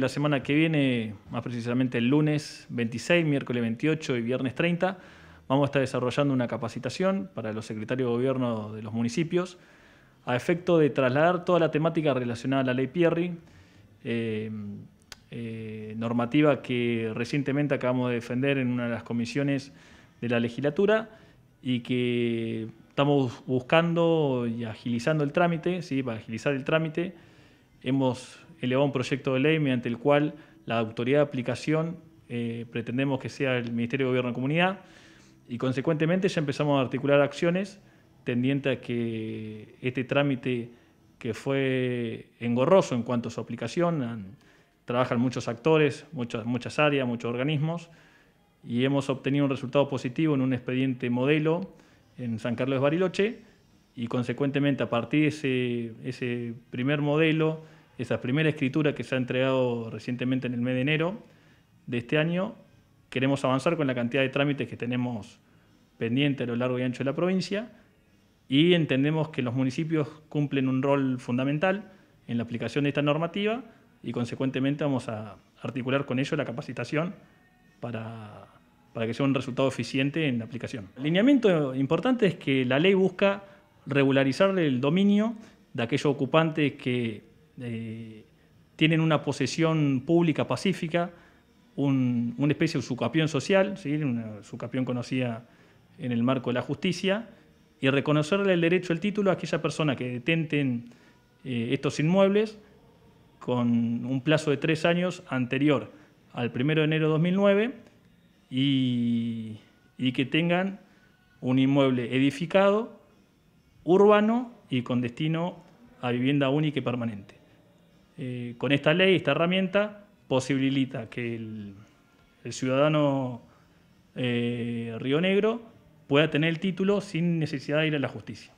La semana que viene, más precisamente el lunes 26, miércoles 28 y viernes 30, vamos a estar desarrollando una capacitación para los secretarios de gobierno de los municipios a efecto de trasladar toda la temática relacionada a la ley Pierri, eh, eh, normativa que recientemente acabamos de defender en una de las comisiones de la legislatura y que estamos buscando y agilizando el trámite, ¿sí? para agilizar el trámite. Hemos elevado un proyecto de ley mediante el cual la autoridad de aplicación eh, pretendemos que sea el Ministerio de Gobierno de Comunidad y consecuentemente ya empezamos a articular acciones tendientes a que este trámite que fue engorroso en cuanto a su aplicación, trabajan muchos actores, muchas, muchas áreas, muchos organismos, y hemos obtenido un resultado positivo en un expediente modelo en San Carlos de Bariloche, y consecuentemente a partir de ese, ese primer modelo esa primera escritura que se ha entregado recientemente en el mes de enero de este año. Queremos avanzar con la cantidad de trámites que tenemos pendiente a lo largo y ancho de la provincia y entendemos que los municipios cumplen un rol fundamental en la aplicación de esta normativa y consecuentemente vamos a articular con ello la capacitación para, que sea un resultado eficiente en la aplicación. El lineamiento importante es que la ley busca regularizar el dominio de aquellos ocupantes que eh, tienen una posesión pública pacífica, una especie de sucapión social, ¿sí? una sucapión conocida en el marco de la justicia, y reconocerle el derecho el título a aquella persona que detenten eh, estos inmuebles con un plazo de tres años anterior al 1 de enero de 2009 y que tengan un inmueble edificado, urbano y con destino a vivienda única y permanente. Eh, con esta ley, esta herramienta, posibilita que el, ciudadano eh, Río Negro pueda tener el título sin necesidad de ir a la justicia.